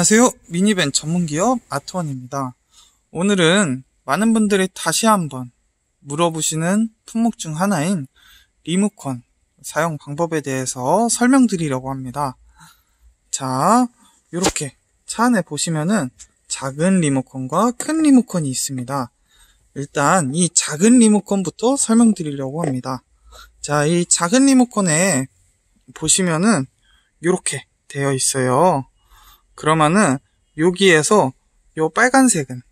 안녕하세요. 미니밴 전문기업 아트원입니다. 오늘은 많은 분들이 다시 한번 물어보시는 품목 중 하나인 리모컨 사용 방법에 대해서 설명드리려고 합니다. 자, 이렇게 차 안에 보시면은 작은 리모컨과 큰 리모컨이 있습니다. 일단 이 작은 리모컨부터 설명드리려고 합니다. 자, 이 작은 리모컨에 보시면은 이렇게 되어 있어요. 그러면은 여기에서 이 빨간색은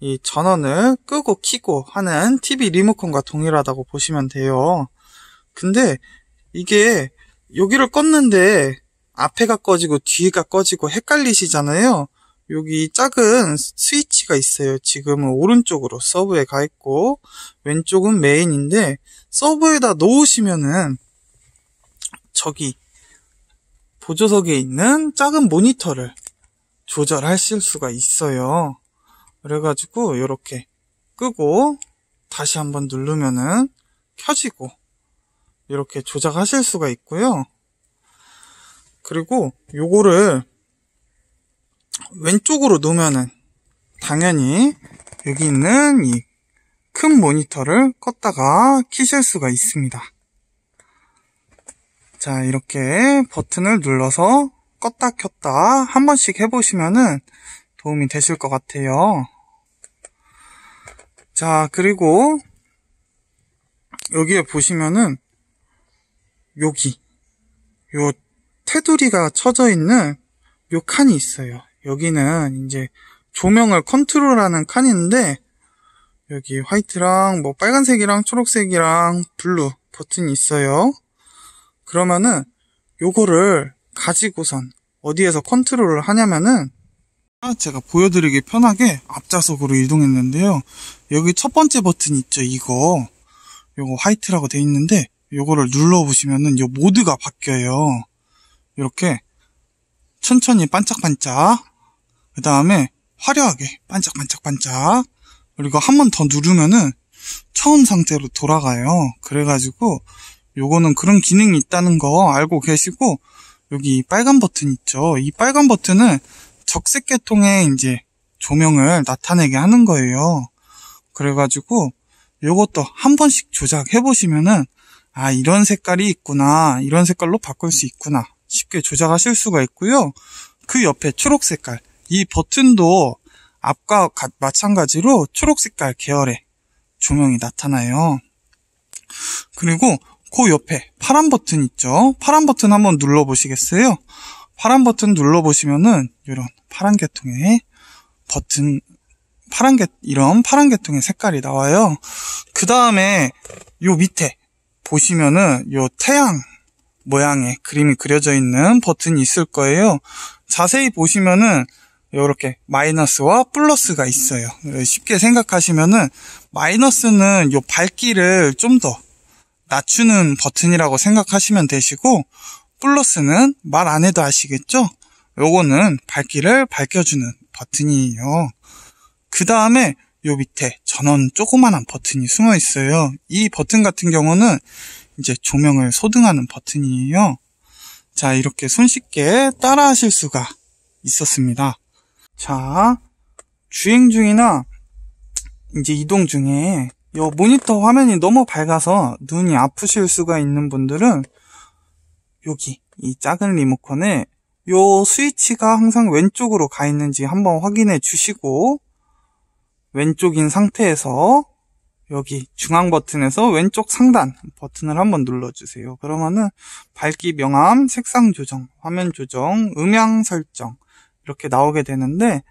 이 전원을 끄고 키고 하는 TV 리모컨과 동일하다고 보시면 돼요. 근데 이게 여기를 껐는데 앞에가 꺼지고 뒤가 꺼지고 헷갈리시잖아요. 여기 작은 스위치가 있어요. 지금은 오른쪽으로 서브에 가 있고 왼쪽은 메인인데 서브에다 놓으시면은 저기 보조석에 있는 작은 모니터를 조절하실 수가 있어요. 그래가지고 이렇게 끄고 다시 한번 누르면은 켜지고 이렇게 조작하실 수가 있고요. 그리고 요거를 왼쪽으로 놓으면은 당연히 여기 있는 이 큰 모니터를 껐다가 키실 수가 있습니다. 자, 이렇게 버튼을 눌러서 껐다 켰다 한 번씩 해보시면은 도움이 되실 것 같아요. 자, 그리고 여기에 보시면은 여기 요 테두리가 쳐져 있는 요 칸이 있어요. 여기는 이제 조명을 컨트롤하는 칸인데 여기 화이트랑 뭐 빨간색이랑 초록색이랑 블루 버튼이 있어요. 그러면은 요거를 가지고선 어디에서 컨트롤을 하냐면은 아, 제가 보여드리기 편하게 앞좌석으로 이동했는데요. 여기 첫 번째 버튼 있죠? 이거. 요거 화이트라고 돼 있는데 요거를 눌러보시면은 요 모드가 바뀌어요. 이렇게 천천히 반짝반짝 그 다음에 화려하게 반짝반짝반짝 그리고 한 번 더 누르면은 처음 상태로 돌아가요. 그래가지고 요거는 그런 기능이 있다는 거 알고 계시고 여기 빨간 버튼 있죠. 이 빨간 버튼은 적색 계통의 이제 조명을 나타내게 하는 거예요. 그래가지고 요것도 한 번씩 조작해 보시면은 아 이런 색깔이 있구나 이런 색깔로 바꿀 수 있구나 쉽게 조작하실 수가 있고요. 그 옆에 초록 색깔 이 버튼도 앞과 가, 마찬가지로 초록 색깔 계열의 조명이 나타나요. 그리고 그 옆에 파란 버튼 있죠? 파란 버튼 한번 눌러보시겠어요? 파란 버튼 눌러보시면은 이런 파란 계통의 버튼 파란 계 이런 파란 계통의 색깔이 나와요. 그 다음에 요 밑에 보시면은 요 태양 모양의 그림이 그려져 있는 버튼이 있을 거예요. 자세히 보시면은 이렇게 마이너스와 플러스가 있어요. 예, 쉽게 생각하시면은 마이너스는 요 밝기를 좀더 낮추는 버튼이라고 생각하시면 되시고 플러스는 말 안 해도 아시겠죠? 요거는 밝기를 밝혀주는 버튼이에요. 그 다음에 요 밑에 전원 조그만한 버튼이 숨어 있어요. 이 버튼 같은 경우는 이제 조명을 소등하는 버튼이에요. 자, 이렇게 손쉽게 따라 하실 수가 있었습니다. 자, 주행 중이나 이제 이동 중에 요 모니터 화면이 너무 밝아서 눈이 아프실 수가 있는 분들은 여기 이 작은 리모컨에 요 스위치가 항상 왼쪽으로 가 있는지 한번 확인해 주시고 왼쪽인 상태에서 여기 중앙 버튼에서 왼쪽 상단 버튼을 한번 눌러주세요. 그러면은 밝기 명암, 색상 조정, 화면 조정, 음향 설정 이렇게 나오게 되는데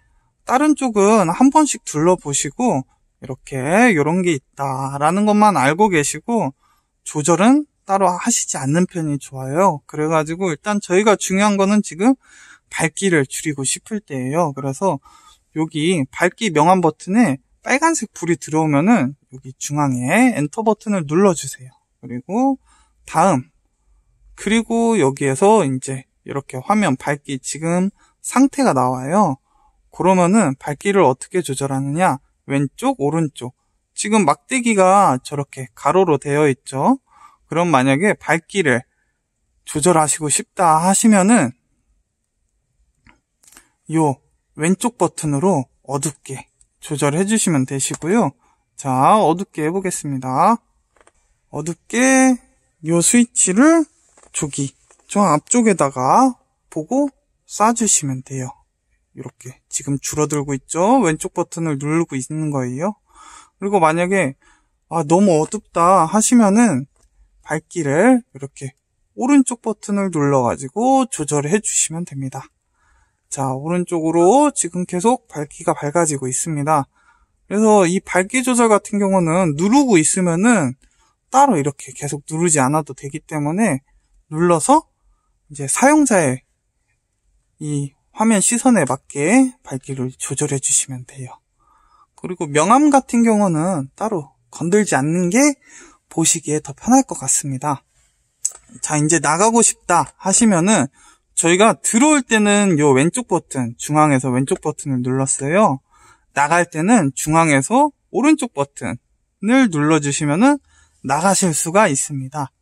다른 쪽은 한 번씩 둘러보시고 이렇게 이런게 있다라는 것만 알고 계시고 조절은 따로 하시지 않는 편이 좋아요. 그래가지고 일단 저희가 중요한 거는 지금 밝기를 줄이고 싶을 때예요. 그래서 여기 밝기 명암 버튼에 빨간색 불이 들어오면은 여기 중앙에 엔터 버튼을 눌러주세요. 그리고 다음 그리고 여기에서 이제 이렇게 화면 밝기 지금 상태가 나와요. 그러면은 밝기를 어떻게 조절하느냐 왼쪽, 오른쪽. 지금 막대기가 저렇게 가로로 되어 있죠. 그럼 만약에 밝기를 조절하시고 싶다 하시면은 요 왼쪽 버튼으로 어둡게 조절해 주시면 되시고요. 자, 어둡게 해보겠습니다. 어둡게 요 스위치를 저기 저 앞쪽에다가 보고 쏴주시면 돼요. 이렇게 지금 줄어들고 있죠? 왼쪽 버튼을 누르고 있는 거예요. 그리고 만약에 아 너무 어둡다 하시면은 밝기를 이렇게 오른쪽 버튼을 눌러가지고 조절해 주시면 됩니다. 자 오른쪽으로 지금 계속 밝기가 밝아지고 있습니다. 그래서 이 밝기 조절 같은 경우는 누르고 있으면은 따로 이렇게 계속 누르지 않아도 되기 때문에 눌러서 이제 사용자의 이 화면 시선에 맞게 밝기를 조절해 주시면 돼요. 그리고 명암 같은 경우는 따로 건들지 않는 게 보시기에 더 편할 것 같습니다. 자 이제 나가고 싶다 하시면은 저희가 들어올 때는 요 왼쪽 버튼 중앙에서 왼쪽 버튼을 눌렀어요. 나갈 때는 중앙에서 오른쪽 버튼을 눌러주시면은 나가실 수가 있습니다.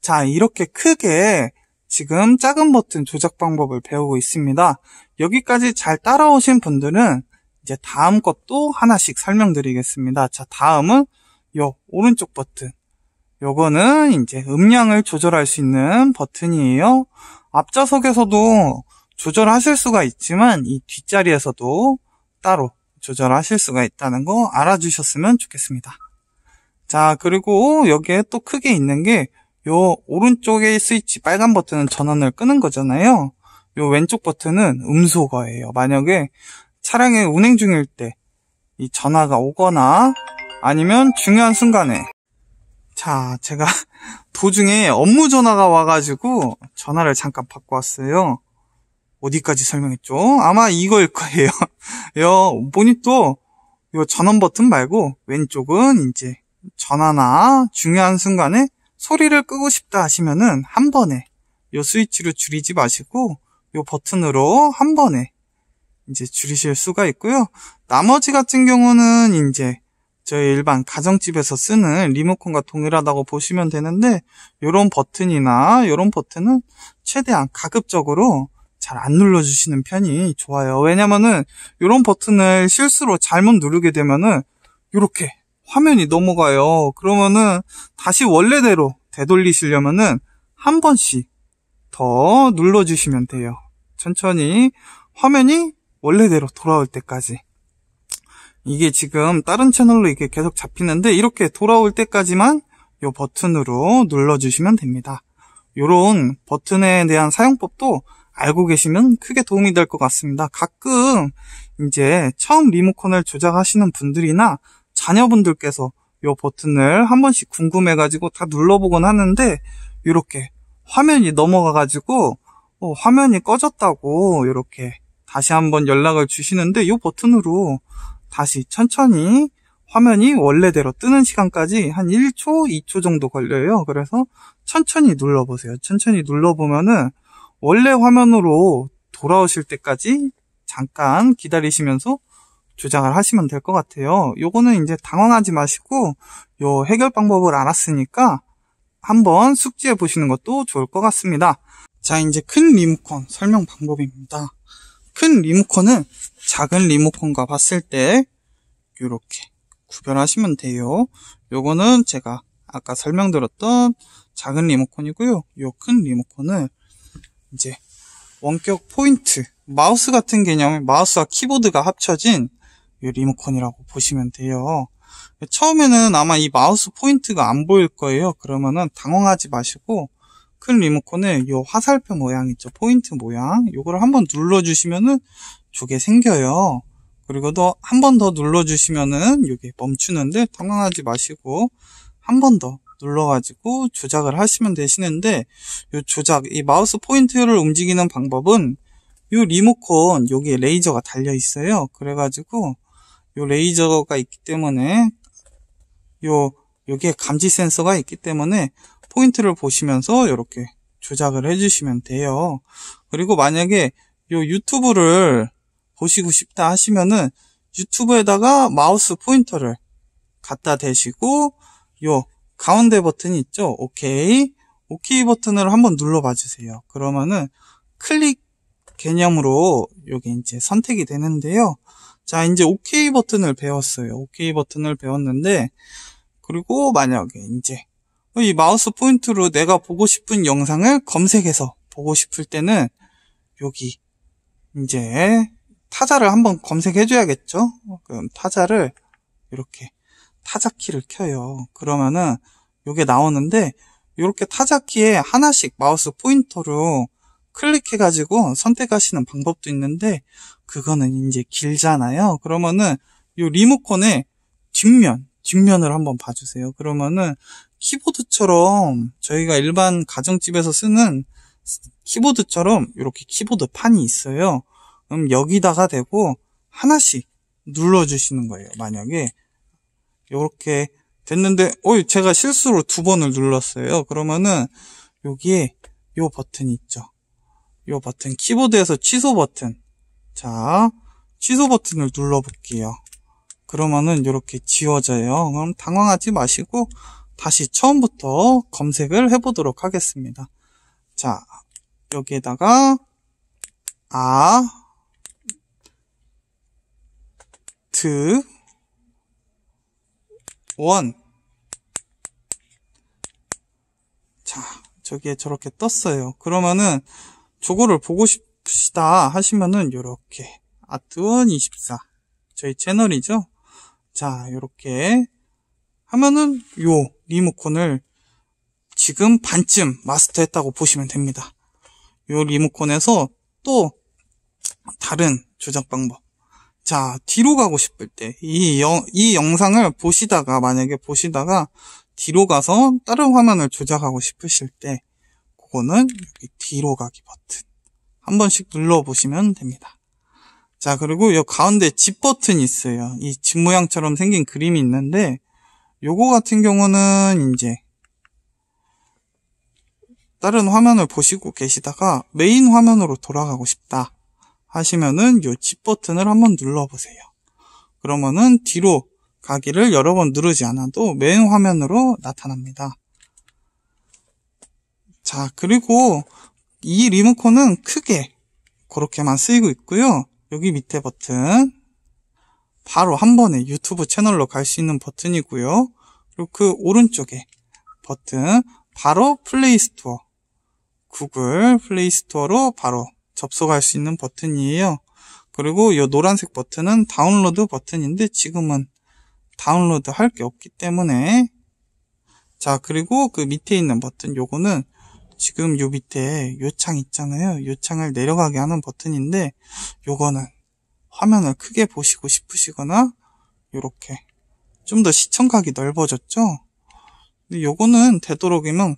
자 이렇게 크게 지금 작은 버튼 조작 방법을 배우고 있습니다. 여기까지 잘 따라오신 분들은 이제 다음 것도 하나씩 설명드리겠습니다. 자, 다음은 요 오른쪽 버튼. 요거는 이제 음량을 조절할 수 있는 버튼이에요. 앞좌석에서도 조절하실 수가 있지만 이 뒷자리에서도 따로 조절하실 수가 있다는 거 알아주셨으면 좋겠습니다. 자, 그리고 여기에 또 크게 있는 게요 오른쪽에 스위치 빨간 버튼은 전원을 끄는 거잖아요. 요 왼쪽 버튼은 음소 거예요. 만약에 차량이 운행 중일 때 이 전화가 오거나 아니면 중요한 순간에 자 제가 도중에 업무 전화가 와가지고 전화를 잠깐 받고 왔어요. 어디까지 설명했죠? 아마 이거일 거예요. 요 보니 또요 전원 버튼 말고 왼쪽은 이제 전화나 중요한 순간에 소리를 끄고 싶다 하시면은 한 번에 요 스위치로 줄이지 마시고 요 버튼으로 한 번에 이제 줄이실 수가 있고요. 나머지 같은 경우는 이제 저희 일반 가정집에서 쓰는 리모컨과 동일하다고 보시면 되는데 요런 버튼이나 요런 버튼은 최대한 가급적으로 잘 안 눌러주시는 편이 좋아요. 왜냐면은 요런 버튼을 실수로 잘못 누르게 되면은 요렇게 화면이 넘어가요. 그러면은 다시 원래대로 되돌리시려면은 한 번씩 더 눌러주시면 돼요. 천천히 화면이 원래대로 돌아올 때까지. 이게 지금 다른 채널로 이게 계속 잡히는데 이렇게 돌아올 때까지만 이 버튼으로 눌러주시면 됩니다. 이런 버튼에 대한 사용법도 알고 계시면 크게 도움이 될 것 같습니다. 가끔 이제 처음 리모컨을 조작하시는 분들이나 자녀분들께서 이 버튼을 한 번씩 궁금해가지고 다 눌러보곤 하는데 이렇게 화면이 넘어가가지고 어, 화면이 꺼졌다고 이렇게 다시 한 번 연락을 주시는데 이 버튼으로 다시 천천히 화면이 원래대로 뜨는 시간까지 한 1초, 2초 정도 걸려요. 그래서 천천히 눌러보세요. 천천히 눌러보면은 원래 화면으로 돌아오실 때까지 잠깐 기다리시면서 주장을 하시면 될 것 같아요. 요거는 이제 당황하지 마시고 요 해결 방법을 알았으니까 한번 숙지해 보시는 것도 좋을 것 같습니다. 자, 이제 큰 리모컨 설명 방법입니다. 큰 리모컨은 작은 리모컨과 봤을 때 이렇게 구별하시면 돼요. 요거는 제가 아까 설명드렸던 작은 리모컨이고요. 요 큰 리모컨은 이제 원격 포인트, 마우스 같은 개념의 마우스와 키보드가 합쳐진 리모컨이라고 보시면 돼요. 처음에는 아마 이 마우스 포인트가 안 보일 거예요. 그러면은 당황하지 마시고 큰 리모컨을 요 화살표 모양 있죠. 포인트 모양. 요거를 한번 눌러주시면은 저게 생겨요. 그리고 또한번 더 눌러주시면은 요게 멈추는데 당황하지 마시고 한 번 더 눌러가지고 조작을 하시면 되시는데 요 조작, 이 마우스 포인트를 움직이는 방법은 요 리모컨 여기에 레이저가 달려 있어요. 그래가지고 요 레이저가 있기 때문에 요 여기에 감지 센서가 있기 때문에 포인트를 보시면서 이렇게 조작을 해주시면 돼요. 그리고 만약에 요 유튜브를 보시고 싶다 하시면은 유튜브에다가 마우스 포인터를 갖다 대시고 요 가운데 버튼이 있죠. 오케이. 오케이 버튼을 한번 눌러봐 주세요. 그러면은 클릭 개념으로 이게 이제 선택이 되는데요. 자, 이제 OK 버튼을 배웠어요. OK 버튼을 배웠는데, 그리고 만약에 이제 이 마우스 포인트로 내가 보고 싶은 영상을 검색해서 보고 싶을 때는 여기 이제 타자를 한번 검색해 줘야겠죠? 그럼 타자를 이렇게 타자키를 켜요. 그러면은 요게 나오는데 이렇게 타자키에 하나씩 마우스 포인터로 클릭해가지고 선택하시는 방법도 있는데 그거는 이제 길잖아요. 그러면은 요 리모컨의 뒷면, 뒷면을 한번 봐주세요. 그러면은 키보드처럼 저희가 일반 가정집에서 쓰는 키보드처럼 이렇게 키보드 판이 있어요. 그럼 여기다가 대고 하나씩 눌러주시는 거예요. 만약에 이렇게 됐는데 어이 제가 실수로 두 번을 눌렀어요. 그러면은 여기에 요 버튼 이 있죠. 이 버튼 키보드에서 취소 버튼 자 취소 버튼을 눌러 볼게요 그러면은 이렇게 지워져요 그럼 당황하지 마시고 다시 처음부터 검색을 해보도록 하겠습니다 자 여기에다가 아 드, 원. 자, 저기에 저렇게 떴어요. 그러면은 저거를 보고 싶으시다 하시면은 이렇게 아트원24 저희 채널이죠. 자, 이렇게 하면은 요 리모컨을 지금 반쯤 마스터했다고 보시면 됩니다. 요 리모컨에서 또 다른 조작 방법. 자, 뒤로 가고 싶을 때, 이, 이 영상을 보시다가, 만약에 보시다가, 뒤로 가서 다른 화면을 조작하고 싶으실 때, 요거는 여기 뒤로 가기 버튼 한 번씩 눌러보시면 됩니다. 자 그리고 요 가운데 집 버튼이 있어요. 이 집 모양처럼 생긴 그림이 있는데 요거 같은 경우는 이제 다른 화면을 보시고 계시다가 메인 화면으로 돌아가고 싶다 하시면은 요 집 버튼을 한번 눌러보세요. 그러면은 뒤로 가기를 여러 번 누르지 않아도 메인 화면으로 나타납니다. 자, 그리고 이 리모컨은 크게 그렇게만 쓰이고 있고요. 여기 밑에 버튼 바로 한 번에 유튜브 채널로 갈 수 있는 버튼이고요. 그리고 그 오른쪽에 버튼 바로 플레이 스토어 구글 플레이 스토어로 바로 접속할 수 있는 버튼이에요. 그리고 이 노란색 버튼은 다운로드 버튼인데 지금은 다운로드 할 게 없기 때문에 자 그리고 그 밑에 있는 버튼 요거는 지금 요 밑에 요 창 있잖아요. 요 창을 내려가게 하는 버튼인데 요거는 화면을 크게 보시고 싶으시거나 요렇게 좀 더 시청각이 넓어졌죠? 근데 요거는 되도록이면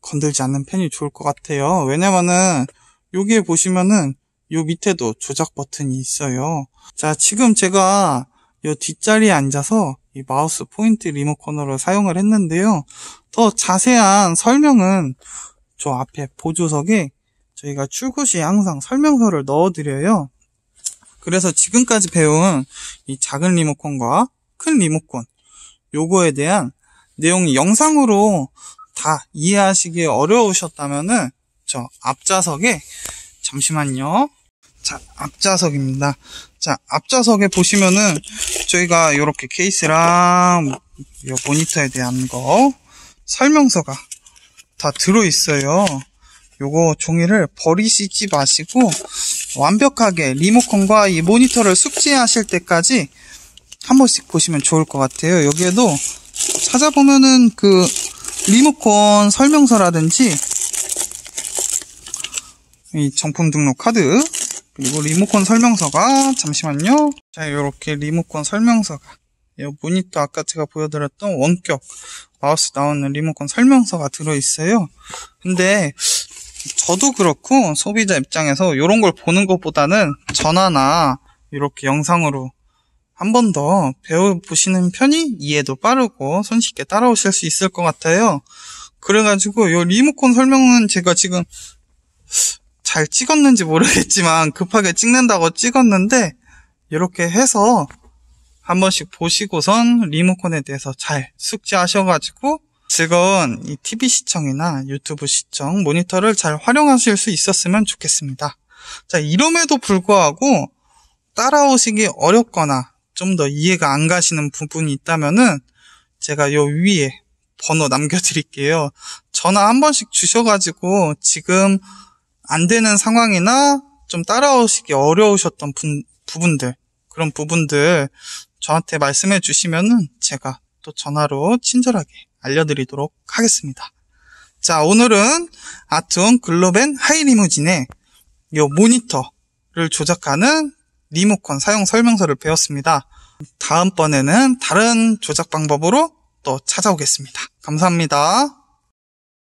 건들지 않는 편이 좋을 것 같아요. 왜냐면은 여기에 보시면은 요 밑에도 조작 버튼이 있어요. 자, 지금 제가 요 뒷자리에 앉아서 이 마우스 포인트 리모컨으로 사용을 했는데요. 더 자세한 설명은 저 앞에 보조석에 저희가 출구 시 항상 설명서를 넣어드려요. 그래서 지금까지 배운 이 작은 리모컨과 큰 리모컨 요거에 대한 내용이 영상으로 다 이해하시기 어려우셨다면은 저 앞좌석에 잠시만요. 자, 앞좌석입니다. 자, 앞좌석에 보시면은 저희가 이렇게 케이스랑 모니터에 대한 거 설명서가 다 들어있어요. 요거 종이를 버리시지 마시고 완벽하게 리모컨과 이 모니터를 숙지하실 때까지 한 번씩 보시면 좋을 것 같아요. 여기에도 찾아보면은 그 리모컨 설명서라든지 이 정품 등록 카드 그리고 리모컨 설명서가 잠시만요. 자 이렇게 리모컨 설명서가 모니터 예, 아까 제가 보여드렸던 원격 마우스 나오는 리모컨 설명서가 들어있어요. 근데 저도 그렇고 소비자 입장에서 이런 걸 보는 것보다는 전화나 이렇게 영상으로 한 번 더 배워보시는 편이 이해도 빠르고 손쉽게 따라오실 수 있을 것 같아요. 그래가지고 이 리모컨 설명은 제가 지금 잘 찍었는지 모르겠지만 급하게 찍는다고 찍었는데 이렇게 해서 한 번씩 보시고선 리모컨에 대해서 잘 숙지하셔가지고 즐거운 이 TV 시청이나 유튜브 시청 모니터를 잘 활용하실 수 있었으면 좋겠습니다. 자, 이름에도 불구하고 따라오시기 어렵거나 좀 더 이해가 안 가시는 부분이 있다면은 제가 요 위에 번호 남겨드릴게요. 전화 한 번씩 주셔가지고 지금 안 되는 상황이나 좀 따라오시기 어려우셨던 분, 부분들 그런 부분들 저한테 말씀해 주시면 제가 또 전화로 친절하게 알려드리도록 하겠습니다. 자, 오늘은 아트온 글로벤 하이리무진의 요 모니터를 조작하는 리모컨 사용 설명서를 배웠습니다. 다음번에는 다른 조작 방법으로 또 찾아오겠습니다. 감사합니다.